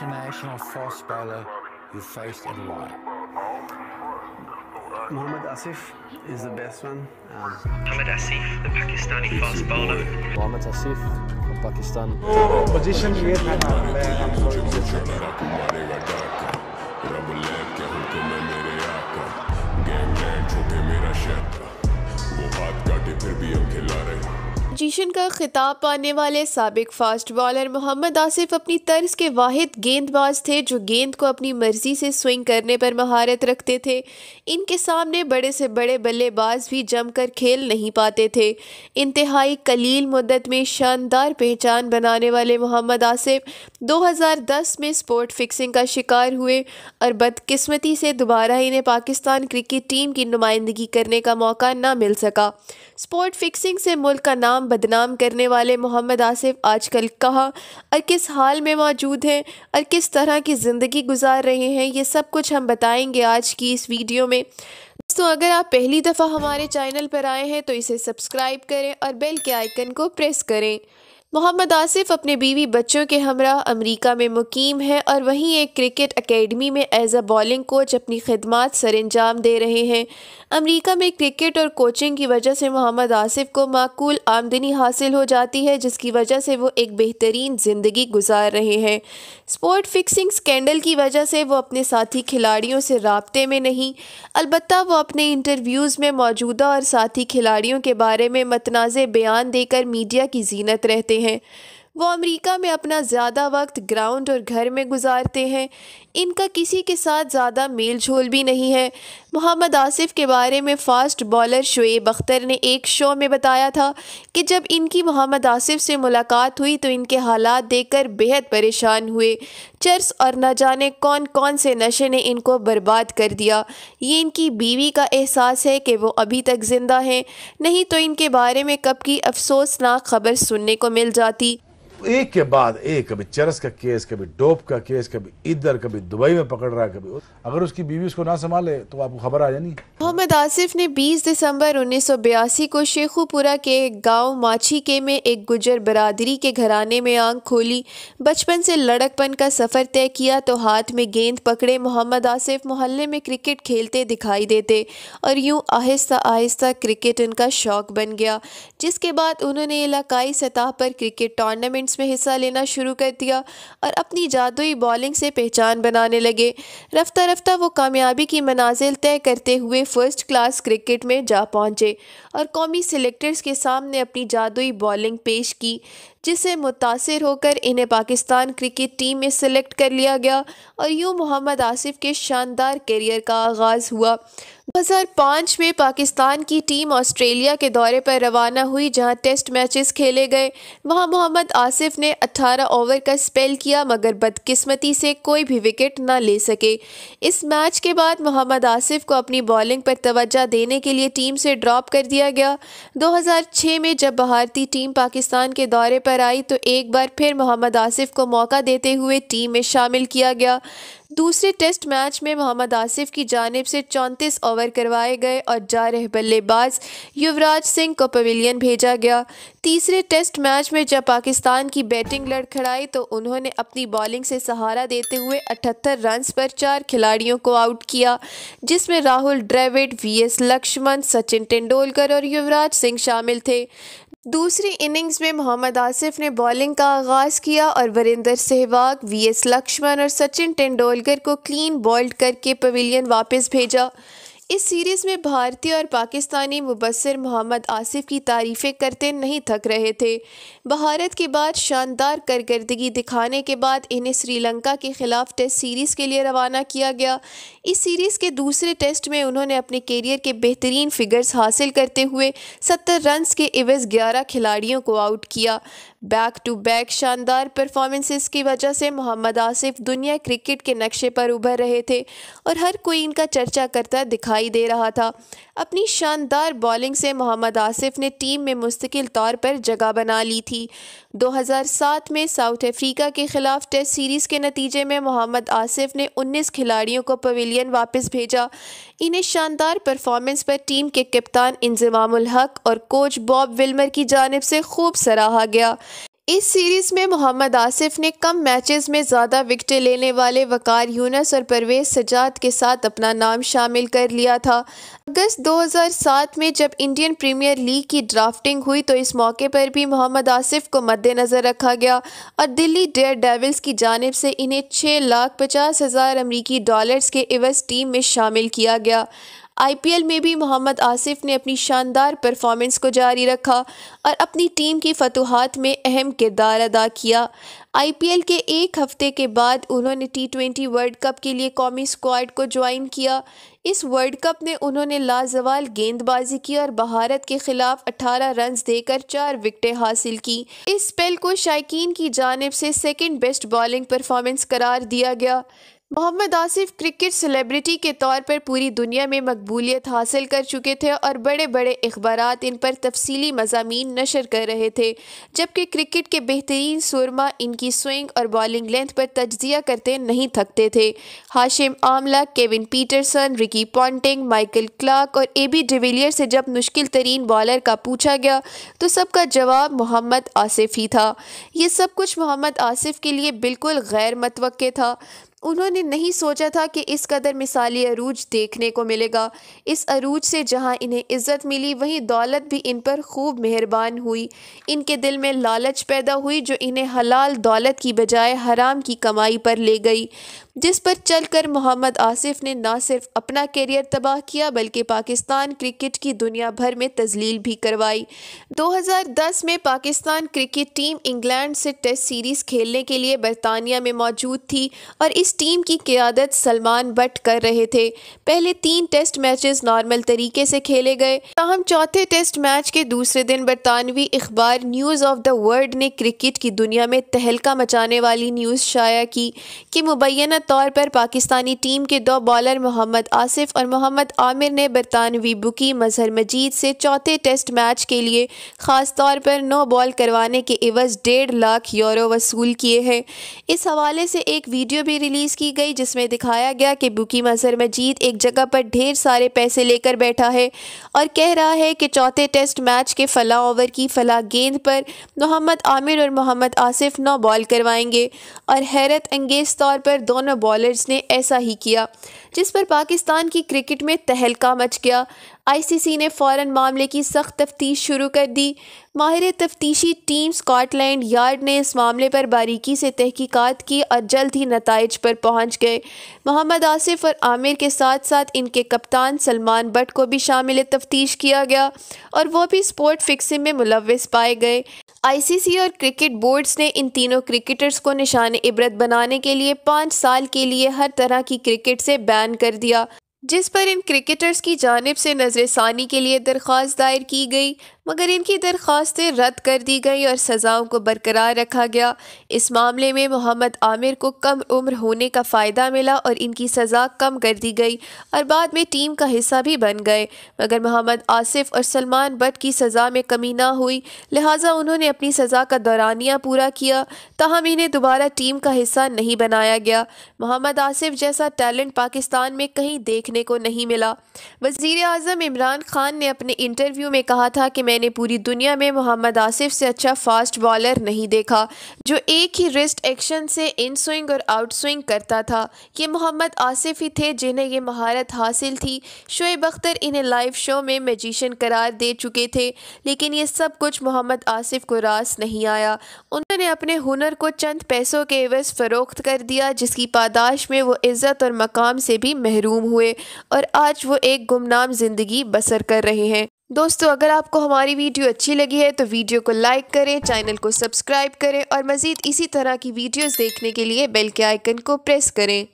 international fast bowler you faced and why? Mohammad Asif is the best one. Um, Mohammad Asif, the Pakistani fast bowler. Mohammad Asif from Pakistan. Oh, position ye tha na. Position का खिताब पाने वाले सबक fast bowler Mohammad Asif अपनी तर्ज के वाहिद गेंदबाज थे जो गेंद को अपनी मर्जी से स्विंग करने पर महारत रखते थे इनके सामने बड़े से बड़े बल्लेबाज भी जमकर खेल नहीं पाते थे इंतहाई कलील मदत में शानदार पहचान बनाने वाले मोहम्मद आसिफ दो हज़ार दस में स्पोर्ट फिक्सिंग का शिकार हुए और बदकस्मती से दोबारा इन्हें पाकिस्तान क्रिकेट टीम की नुमाइंदगी करने का मौका ना मिल सका स्पॉट फिक्सिंग से मुल्क का नाम बदनाम करने वाले मोहम्मद आसिफ आजकल कहाँ और किस हाल में मौजूद हैं और किस तरह की ज़िंदगी गुजार रहे हैं ये सब कुछ हम बताएंगे आज की इस वीडियो में दोस्तों अगर आप पहली दफ़ा हमारे चैनल पर आए हैं तो इसे सब्सक्राइब करें और बेल के आइकन को प्रेस करें मोहम्मद आसिफ अपने बीवी बच्चों के हमरा अमेरिका में मुकीम है और वहीं एक क्रिकेट एकेडमी में एज अ बॉलिंग कोच अपनी खदमात सर अंजाम दे रहे हैं अमेरिका में क्रिकेट और कोचिंग की वजह से मोहम्मद आसिफ को माकूल आमदनी हासिल हो जाती है जिसकी वजह से वो एक बेहतरीन ज़िंदगी गुजार रहे हैं स्पोर्ट फिक्सिंग स्कैंडल की वजह से वो अपने साथी खिलाड़ियों से रबते में नहीं अलबत् वो अपने इंटरव्यूज़ में मौजूदा और साथी खिलाड़ियों के बारे में मतनाज़ बयान देकर मीडिया की जीनत रहते हैं वो अमेरिका में अपना ज़्यादा वक्त ग्राउंड और घर में गुजारते हैं इनका किसी के साथ ज़्यादा मेल झोल भी नहीं है मोहम्मद आसिफ के बारे में फास्ट बॉलर शुएब अख्तर ने एक शो में बताया था कि जब इनकी मोहम्मद आसिफ से मुलाकात हुई तो इनके हालात देखकर बेहद परेशान हुए चर्स और न जाने कौन कौन से नशे ने इनको बर्बाद कर दिया ये इनकी बीवी का एहसास है कि वो अभी तक ज़िंदा हैं नहीं तो इनके बारे में कब की अफसोसनाक खबर सुनने को मिल जाती एक के बाद एक कभी चरस का केस कभी डोप का केस कभी इधर कभी दुबई में पकड़ रहा है कभी अगर उसकी बीवी उसको ना संभाले तो आपको खबर आ जानी मोहम्मद आसिफ ने 20 दिसंबर 1982 को शेखुपुरा के गांव माछी के में एक गुजर बरादरी के घराने में आंख खोली बचपन से लड़कपन का सफ़र तय किया तो हाथ में गेंद पकड़े मोहम्मद आसिफ मोहल्ले में क्रिकेट खेलते दिखाई देते और यूं आहिस्ता आहिस्ता क्रिकेट उनका शौक बन गया जिसके बाद उन्होंने इलाकाई सतह पर क्रिकेट टूर्नामेंट टूर्नामेंट्स में हिस्सा लेना शुरू कर दिया और अपनी जादुई बॉलिंग से पहचान बनाने लगे रफ्ता रफ्ता वो कामयाबी की मनाजिल तय करते हुए फ़र्स्ट क्लास क्रिकेट में जा पहुँचे और कौमी सिलेक्टर्स के सामने अपनी जादुई बॉलिंग पेश की जिससे मुतासर होकर इन्हें पाकिस्तान क्रिकेट टीम में सेलेक्ट कर लिया गया और यूँ मोहम्मद आसिफ के शानदार करियर का आगाज़ हुआ 2005 में पाकिस्तान की टीम ऑस्ट्रेलिया के दौरे पर रवाना हुई जहां टेस्ट मैचेस खेले गए वहां मोहम्मद आसिफ ने 18 ओवर का स्पेल किया मगर बदकिस्मती से कोई भी विकेट ना ले सके इस मैच के बाद मोहम्मद आसिफ को अपनी बॉलिंग पर तवज्जा देने के लिए टीम से ड्रॉप कर दिया गया 2006 में जब भारतीय टीम पाकिस्तान के दौरे पर पर आई तो एक बार फिर मोहम्मद आसिफ को मौका देते हुए टीम में शामिल किया गया दूसरे टेस्ट मैच में मोहम्मद आसिफ की जानब से 34 ओवर करवाए गए और जा रहे बल्लेबाज युवराज सिंह को पवेलियन भेजा गया तीसरे टेस्ट मैच में जब पाकिस्तान की बैटिंग लड़खड़ाई तो उन्होंने अपनी बॉलिंग से सहारा देते हुए अठहत्तर रन पर चार खिलाड़ियों को आउट किया जिसमें राहुल ड्रेविड वी एस लक्ष्मण सचिन तेंदुलकर और युवराज सिंह शामिल थे दूसरी इनिंग्स में मोहम्मद आसिफ ने बॉलिंग का आगाज़ किया और वरिंदर सहवाग वीएस लक्ष्मण और सचिन तेंदुलकर को क्लीन बॉल्ड करके पवेलियन वापस भेजा इस सीरीज़ में भारतीय और पाकिस्तानी मुबसर मोहम्मद आसिफ की तारीफ़ें करते नहीं थक रहे थे भारत के बाद शानदार कारकर्दगी दिखाने के बाद इन्हें श्रीलंका के ख़िलाफ़ टेस्ट सीरीज़ के लिए रवाना किया गया इस सीरीज़ के दूसरे टेस्ट में उन्होंने अपने कैरियर के बेहतरीन फिगर्स हासिल करते हुए सत्तर रन के एवज़ ग्यारह खिलाड़ियों को आउट किया बैक टू बैक शानदार परफॉर्मेंसेस की वजह से मोहम्मद आसिफ दुनिया क्रिकेट के नक्शे पर उभर रहे थे और हर कोई इनका चर्चा करता दिखाई दे रहा था अपनी शानदार बॉलिंग से मोहम्मद आसिफ ने टीम में मुस्तकिल तौर पर जगह बना ली थी 2007 में साउथ अफ्रीका के खिलाफ टेस्ट सीरीज़ के नतीजे में मोहम्मद आसिफ ने 19 खिलाड़ियों को पवेलियन वापस भेजा इन्हें शानदार परफॉर्मेंस पर टीम के कप्तान इंजमाम हक और कोच बॉब विलमर की जानब से खूब सराहा गया इस सीरीज़ में मोहम्मद आसिफ ने कम मैचेस में ज़्यादा विकटें लेने वाले वकार यूनस और परवेज सजाद के साथ अपना नाम शामिल कर लिया था अगस्त 2007 में जब इंडियन प्रीमियर लीग की ड्राफ्टिंग हुई तो इस मौके पर भी मोहम्मद आसिफ को मद्देनज़र रखा गया और दिल्ली डेयर डेविल्स की जानब से इन्हें छः लाख पचास हज़ार अमरीकी डॉलर्स के इवज टीम में शामिल किया गया आईपीएल में भी मोहम्मद आसिफ ने अपनी शानदार परफॉर्मेंस को जारी रखा और अपनी टीम की फतूहत में अहम किरदार अदा किया आईपीएल के एक हफ्ते के बाद उन्होंने टी ट्वेंटी वर्ल्ड कप के लिए कौमी स्क्वाड को ज्वाइन किया इस वर्ल्ड कप में उन्होंने लाजवाल गेंदबाजी की और भारत के खिलाफ अठारह रन देकर चार विकटें हासिल की इस स्पेल को शायक की जानब से सेकेंड बेस्ट बॉलिंग परफॉर्मेंस करार दिया गया मोहम्मद आसिफ क्रिकेट सेलेब्रिटी के तौर पर पूरी दुनिया में मकबूलियत हासिल कर चुके थे और बड़े बड़े अखबार इन पर तफसीली मजामी नशर कर रहे थे जबकि क्रिकेट के बेहतरीन सुरमा इनकी स्विंग और बॉलिंग लेंथ पर तजिया करते नहीं थकते थे Hashim Amla Kevin Pietersen Ricky Ponting Michael Clarke और ए बी डिविलियर से जब मुश्किल तरीन बॉलर का पूछा गया तो सबका जवाब मोहम्मद आसिफ ही था ये सब कुछ मोहम्मद आसिफ के लिए बिल्कुल गैर मतवक़ था उन्होंने नहीं सोचा था कि इस कदर मिसाली अरूज देखने को मिलेगा इस अरूज से जहाँ इन्हें इज़्ज़त मिली वहीं दौलत भी इन पर खूब मेहरबान हुई इनके दिल में लालच पैदा हुई जो इन्हें हलाल दौलत की बजाय हराम की कमाई पर ले गई जिस पर चलकर मोहम्मद आसिफ ने न सिर्फ अपना करियर तबाह किया बल्कि पाकिस्तान क्रिकेट की दुनिया भर में तजलील भी करवाई 2010 में पाकिस्तान क्रिकेट टीम इंग्लैंड से टेस्ट सीरीज़ खेलने के लिए बरतानिया में मौजूद थी और इस टीम की क्यादत सलमान बट कर रहे थे पहले तीन टेस्ट मैचेस नॉर्मल तरीके से खेले गए ताहम चौथे टेस्ट मैच के दूसरे दिन बरतानवी अखबार न्यूज़ ऑफ द वर्ल्ड ने क्रिकेट की दुनिया में तहलका मचाने वाली न्यूज़ शाया की कि मुबैना तौर पर पाकिस्तानी टीम के दो बॉलर मोहम्मद आसिफ और मोहम्मद आमिर ने बरतानवी बुकी मजहर मजीद से चौथे टेस्ट मैच के लिए ख़ास तौर पर नौ बॉल करवाने के एवज डेढ़ लाख यूरो वसूल किए हैं इस हवाले से एक वीडियो भी रिलीज़ की गई जिसमें दिखाया गया कि बुकी मजहर मजीद एक जगह पर ढेर सारे पैसे लेकर बैठा है और कह रहा है कि चौथे टेस्ट मैच के फला ओवर की फला गेंद पर मोहम्मद आमिर और मोहम्मद आसिफ नौ बॉल करवाएंगे और हैरत अंगेज़ तौर पर दोनों अपना बॉलर्स ने ऐसा ही किया जिस पर पाकिस्तान की क्रिकेट में तहलका मच गया आईसीसी ने फ़ौर मामले की सख्त तफ्तीश शुरू कर दी माहिर तफ्तीशी टीम स्कॉटलैंड यार्ड ने इस मामले पर बारीकी से तहकीकात की और जल्द ही नतज पर पहुंच गए मोहम्मद आसिफ और आमिर के साथ साथ इनके कप्तान सलमान भट्ट को भी शामिल तफ्तीश किया गया और वह भी स्पोर्ट फिक्सिंग में मुलविस पाए गए आईसीसी और क्रिकेट बोर्ड्स ने इन तीनों क्रिकेटर्स को निशान इबरत बनाने के लिए पाँच साल के लिए हर तरह की क्रिकेट से बैन कर दिया जिस पर इन क्रिकेटर्स की जानब से नज़रसानी के लिए दरख्वास्त दायर की गई मगर इनकी दरख्वास्तें रद्द कर दी गई और सज़ाओं को बरकरार रखा गया इस मामले में मोहम्मद आमिर को कम उम्र होने का फ़ायदा मिला और इनकी सज़ा कम कर दी गई और बाद में टीम का हिस्सा भी बन गए मगर मोहम्मद आसिफ और सलमान बट की सज़ा में कमी ना हुई लिहाजा उन्होंने अपनी सज़ा का दौरानिया पूरा किया तहम इन्हें दोबारा टीम का हिस्सा नहीं बनाया गया मोहम्मद आसिफ जैसा टैलेंट पाकिस्तान में कहीं देख देखने को नहीं मिला वज़ी अजम इमरान खान ने अपने इंटरव्यू में कहा था कि मैंने पूरी दुनिया में मोहम्मद आसिफ से अच्छा फास्ट बॉलर नहीं देखा जो एक ही रिस्ट एक्शन से इन स्विंग और आउट स्विंग करता था ये मोहम्मद आसिफ ही थे जिन्हें ये महारत हासिल थी शोएब अख्तर इन्हें लाइव शो में मजिशन करार दे चुके थे लेकिन ये सब कुछ मोहम्मद आसिफ को रास नहीं आया उन्होंने अपने हुनर को चंद पैसों के एवज फ़रोख्त कर दिया जिसकी पादाश में वो इज़्ज़त और मकाम से भी महरूम हुए और आज वो एक गुमनाम ज़िंदगी बसर कर रहे हैं दोस्तों अगर आपको हमारी वीडियो अच्छी लगी है तो वीडियो को लाइक करें चैनल को सब्सक्राइब करें और मज़ीद इसी तरह की वीडियोस देखने के लिए बेल के आइकन को प्रेस करें